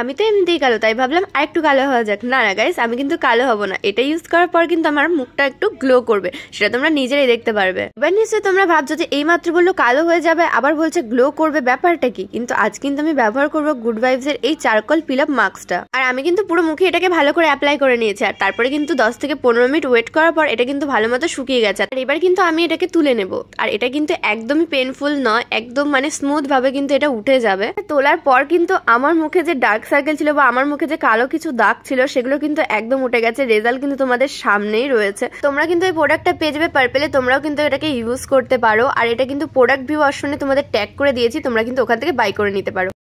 আমি তো এমনিতেই কালো তাই ভাবলাম আর একটু কালো হওয়া যাক না না গাইস আমি কিন্তু কালো হব না এটা ইউজ করার পর কিন্তু আমার মুখটা একটু গ্লো করবে সেটা তোমরা নিজেরাই দেখতে পারবে এবার নিশ্চয়ই তোমরা ভাবছো যে এই মাত্র বললো কালো হয়ে যাবে আবার বলছে গ্লো করবে ব্যাপারটা কি কিন্তু আজ কিন্তু আমি ব্যবহার করবো গুড ভাইবস এর এই চারকল পিল আপ মাস্কটা আর আমি কিন্তু পুরো মুখে এটাকে ভালো করে অ্যাপ্লাই করে নিয়েছি আর তারপরে কিন্তু দশ থেকে পনেরো মিনিট ওয়েট করার পর এটা কিন্তু ভালো মতো শুকিয়ে গেছে আর এবার কিন্তু আমি এটাকে তুলে নেব আর এটা কিন্তু একদমই পেনফুল নয় একদম মানে স্মুথ ভাবে কিন্তু এটা উঠে যাবে তোলার পর কিন্তু আমার মুখে যে ডার্ক ডার্ক সার্কেল ছিল বা আমার মুখে যে কালো কিছু দাগ ছিল সেগুলো কিন্তু একদম উঠে গেছে রেজাল্ট কিন্তু তোমাদের সামনেই রয়েছে তোমরা কিন্তু এই প্রোডাক্টটা পেয়ে যাবে পার্পেলে তোমরাও কিন্তু এটাকে ইউজ করতে পারো আর এটা কিন্তু প্রোডাক্ট ভিউ অপশনে তোমাদের ট্যাগ করে দিয়েছি তোমরা কিন্তু ওখান থেকে বাই করে নিতে পারো